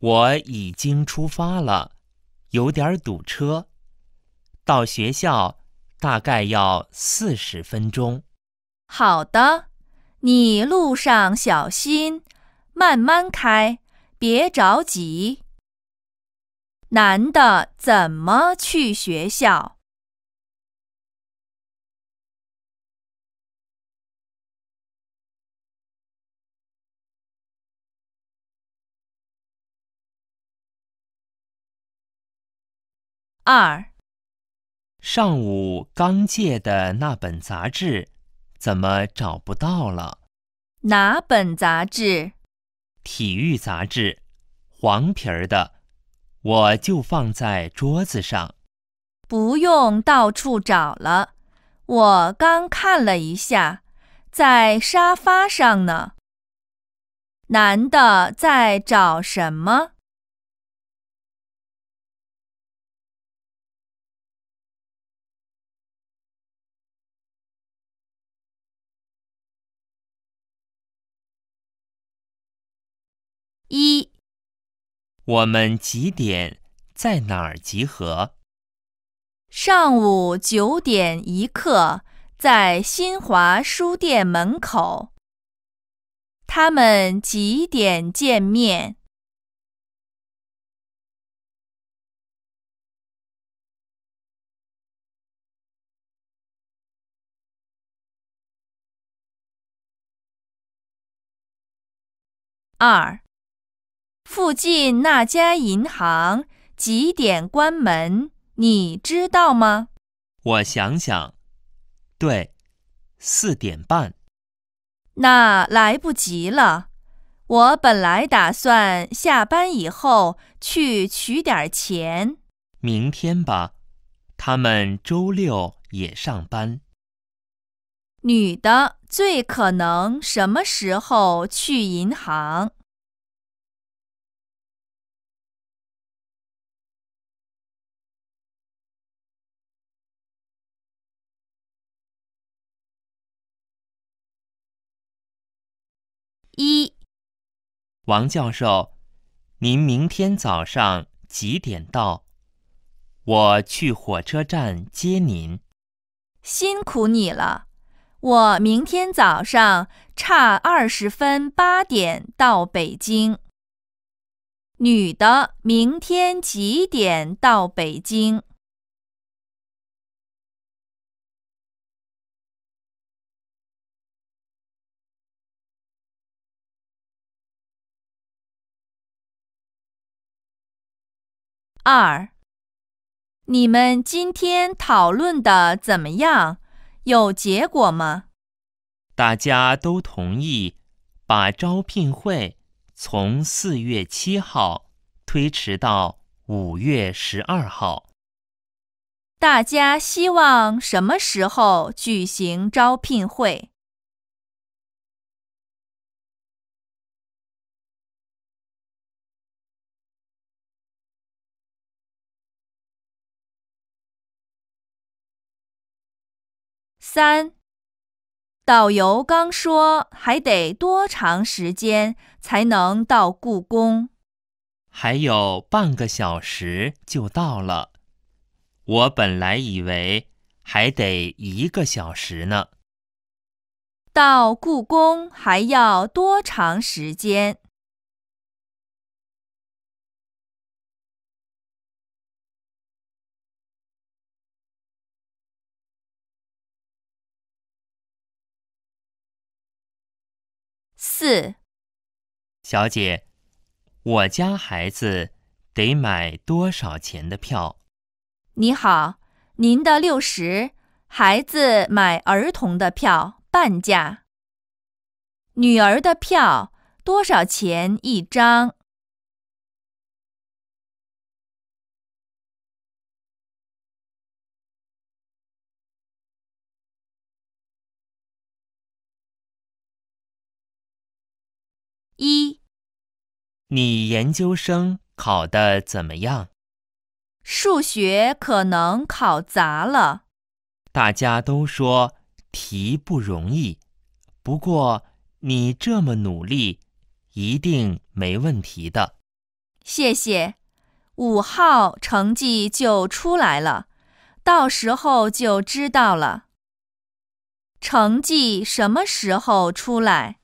我已经出发了，有点堵车，到学校大概要四十分钟。好的，你路上小心，慢慢开，别着急。男的怎么去学校？二，上午刚借的那本杂志，怎么找不到了？哪本杂志？体育杂志，黄皮儿的，我就放在桌子上。不用到处找了，我刚看了一下，在沙发上呢。男的在找什么？一，我们几点在哪儿集合？上午九点一刻在新华书店门口。他们几点见面？二。附近那家银行几点关门？你知道吗？我想想，对，四点半。那来不及了。我本来打算下班以后去取点钱。明天吧，他们周六也上班。女的最可能什么时候去银行？一，王教授，您明天早上几点到？我去火车站接您。辛苦你了，我明天早上差二十分八点到北京。女的，明天几点到北京？二，你们今天讨论的怎么样？有结果吗？大家都同意把招聘会从四月七号推迟到五月十二号。大家希望什么时候举行招聘会？三，导游刚说还得多长时间才能到故宫？还有半个小时就到了。我本来以为还得一个小时呢。到故宫还要多长时间？四，小姐，我家孩子得买多少钱的票？你好，您的六十，孩子买儿童的票半价。女儿的票多少钱一张？一，你研究生考的怎么样？数学可能考砸了。大家都说题不容易，不过你这么努力，一定没问题的。谢谢。五号成绩就出来了，到时候就知道了。成绩什么时候出来？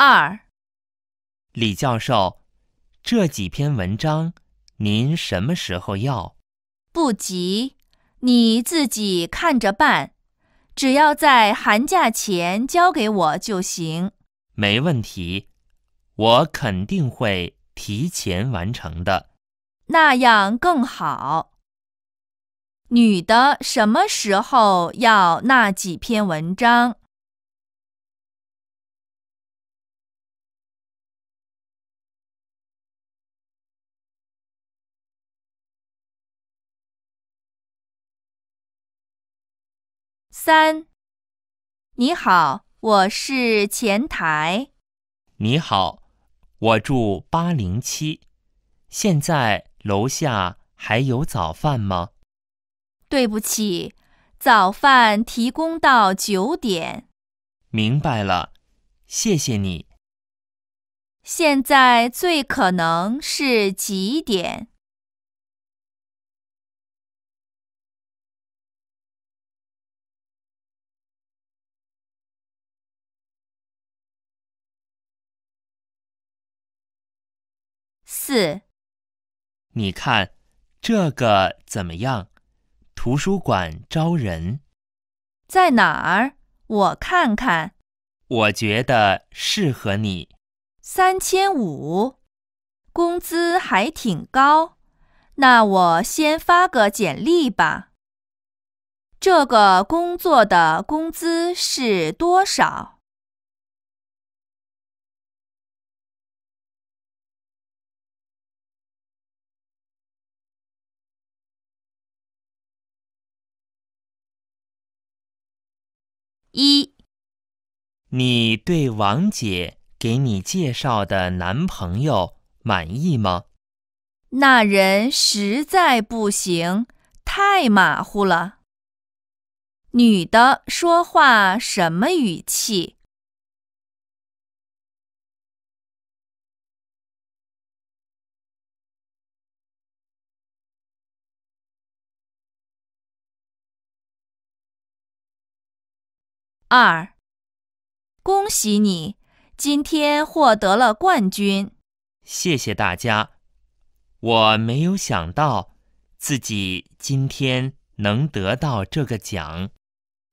二，李教授，这几篇文章您什么时候要？不急，你自己看着办，只要在寒假前交给我就行。没问题，我肯定会提前完成的。那样更好。女的什么时候要那几篇文章？三，你好，我是前台。你好，我住八零七，现在楼下还有早饭吗？对不起，早饭提供到九点。明白了，谢谢你。现在最可能是几点？四，你看这个怎么样？图书馆招人，在哪儿？我看看，我觉得适合你。三千五，工资还挺高。那我先发个简历吧。这个工作的工资是多少？一，你对王姐给你介绍的男朋友满意吗？那人实在不行，太马虎了。女的说话什么语气？二，恭喜你，今天获得了冠军。谢谢大家，我没有想到自己今天能得到这个奖。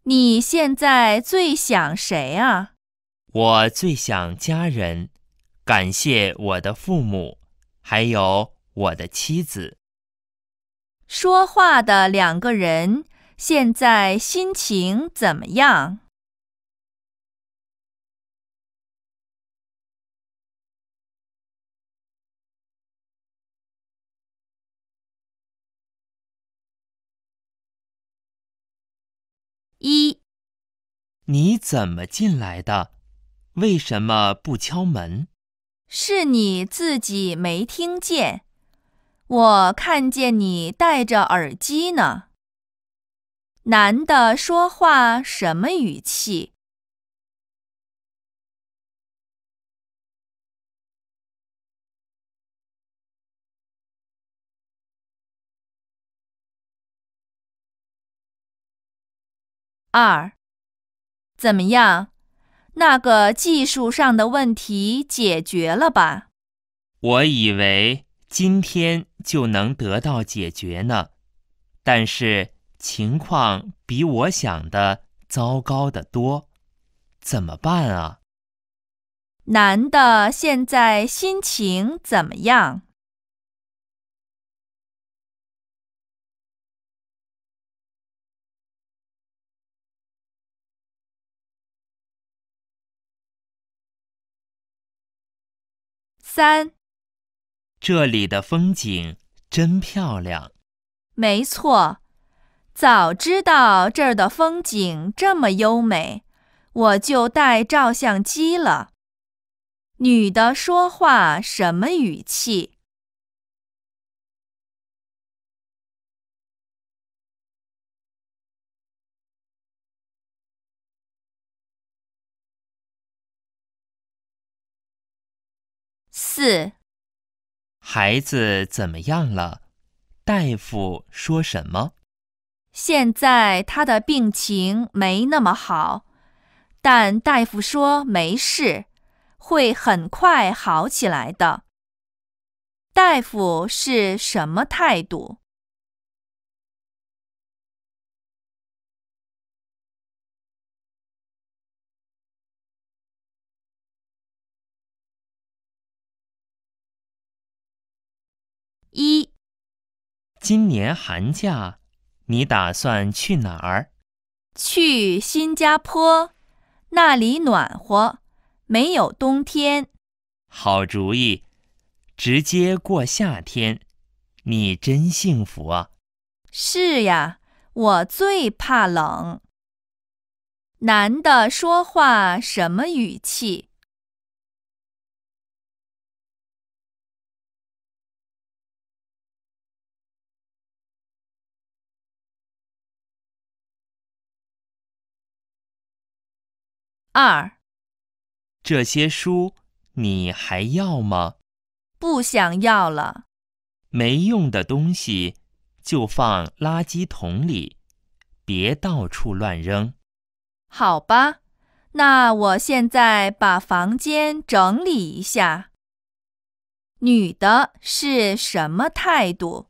你现在最想谁啊？我最想家人，感谢我的父母，还有我的妻子。说话的两个人现在心情怎么样？一，你怎么进来的？为什么不敲门？是你自己没听见。我看见你戴着耳机呢。男的说话什么语气？二，怎么样？那个技术上的问题解决了吧？我以为今天就能得到解决呢，但是情况比我想的糟糕的多，怎么办啊？男的现在心情怎么样？三，这里的风景真漂亮。没错，早知道这儿的风景这么优美，我就带照相机了。女的说话什么语气？四，孩子怎么样了？大夫说什么？现在他的病情没那么好，但大夫说没事，会很快好起来的。大夫是什么态度？一，今年寒假，你打算去哪儿？去新加坡，那里暖和，没有冬天。好主意，直接过夏天。你真幸福啊！是呀，我最怕冷。男的说话什么语气？二，这些书你还要吗？不想要了。没用的东西就放垃圾桶里，别到处乱扔。好吧，那我现在把房间整理一下。女的是什么态度？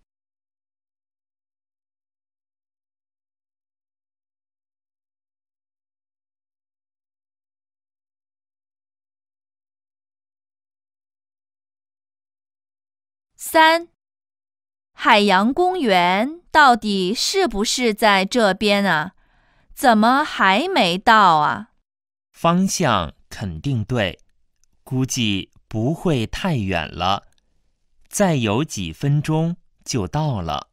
三，海洋公园到底是不是在这边啊？怎么还没到啊？方向肯定对，估计不会太远了，再有几分钟就到了。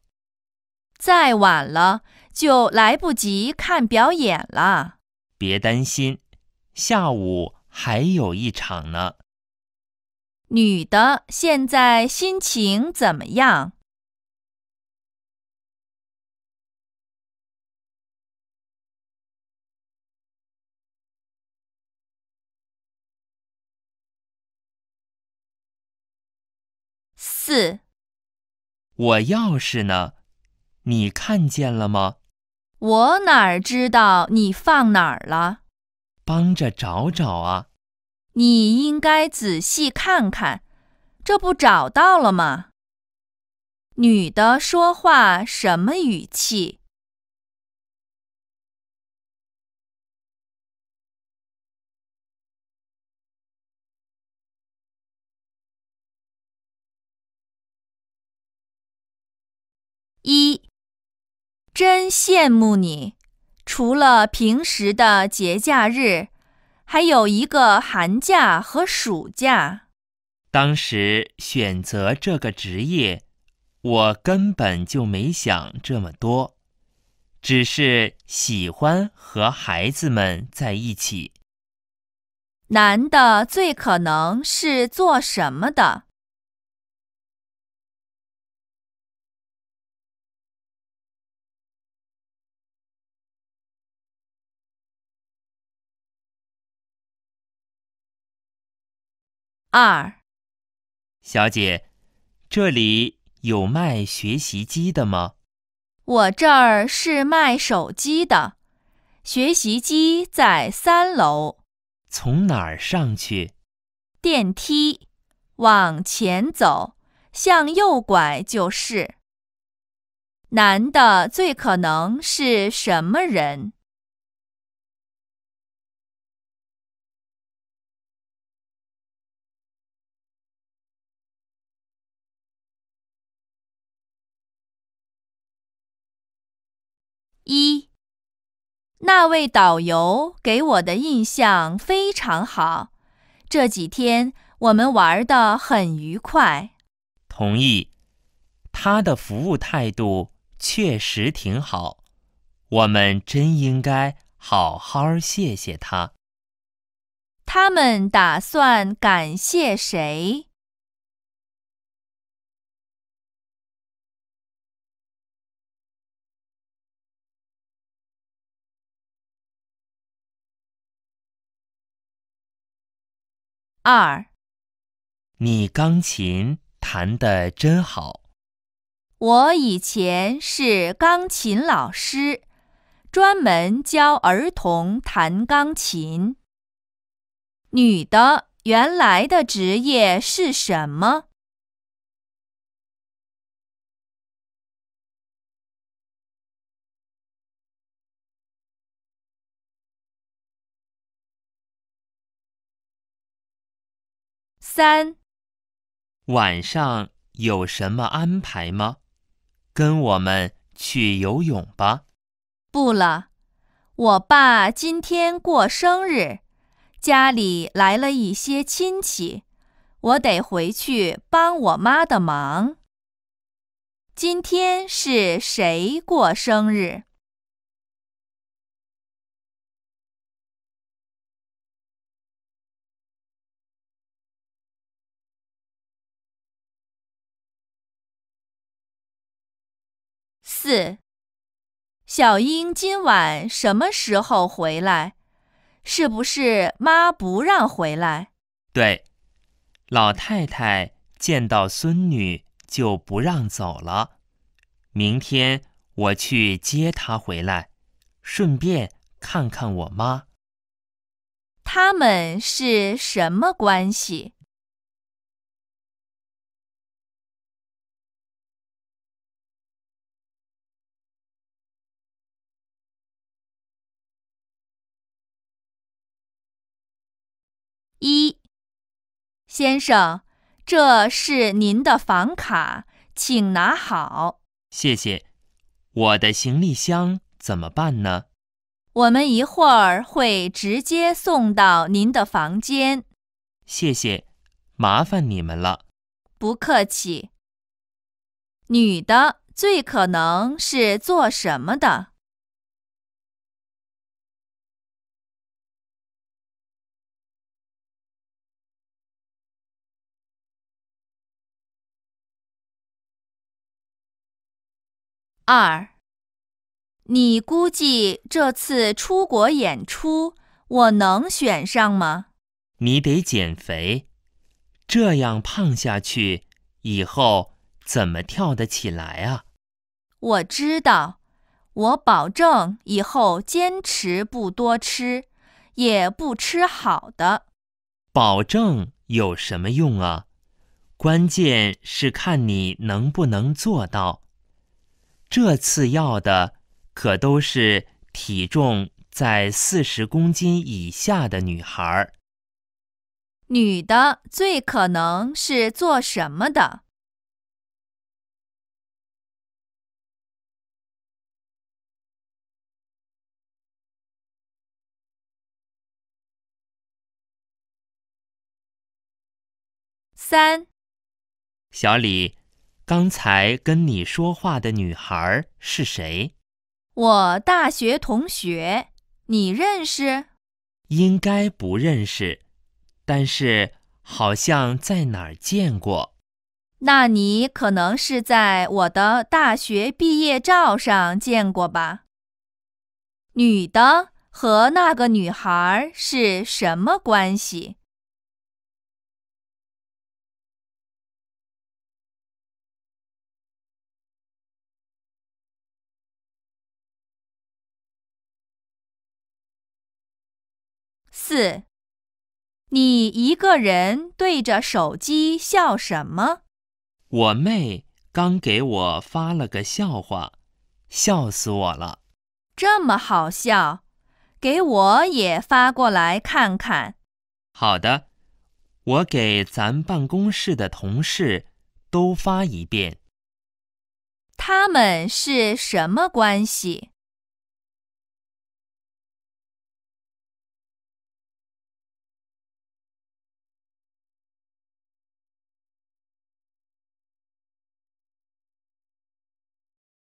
再晚了就来不及看表演了。别担心，下午还有一场呢。女的现在心情怎么样？四，我钥匙呢？你看见了吗？我哪知道你放哪儿了？帮着找找啊！你应该仔细看看，这不找到了吗？女的说话什么语气？一，真羡慕你，除了平时的节假日。还有一个寒假和暑假。当时选择这个职业，我根本就没想这么多，只是喜欢和孩子们在一起。男的最可能是做什么的？二小姐，这里有卖学习机的吗？我这儿是卖手机的，学习机在三楼。从哪儿上去？电梯，往前走，向右拐就是。男的最可能是什么人？一，那位导游给我的印象非常好。这几天我们玩的很愉快。同意，他的服务态度确实挺好，我们真应该好好谢谢他。他们打算感谢谁？二，你钢琴弹得真好。我以前是钢琴老师，专门教儿童弹钢琴。女的原来的职业是什么？三，晚上有什么安排吗？跟我们去游泳吧。不了，我爸今天过生日，家里来了一些亲戚，我得回去帮我妈的忙。今天是谁过生日？四，小英今晚什么时候回来？是不是妈不让回来？对，老太太见到孙女就不让走了。明天我去接她回来，顺便看看我妈。他们是什么关系？一先生，这是您的房卡，请拿好。谢谢。我的行李箱怎么办呢？我们一会儿会直接送到您的房间。谢谢，麻烦你们了。不客气。女的最可能是做什么的？二，你估计这次出国演出我能选上吗？你得减肥，这样胖下去以后怎么跳得起来啊？我知道，我保证以后坚持不多吃，也不吃好的。保证有什么用啊？关键是看你能不能做到。这次要的可都是体重在四十公斤以下的女孩儿。女的最可能是做什么的？三，小李。刚才跟你说话的女孩是谁？我大学同学，你认识？应该不认识，但是好像在哪儿见过。那你可能是在我的大学毕业照上见过吧？女的和那个女孩是什么关系？四，你一个人对着手机笑什么？我妹刚给我发了个笑话，笑死我了！这么好笑，给我也发过来看看。好的，我给咱办公室的同事都发一遍。他们是什么关系？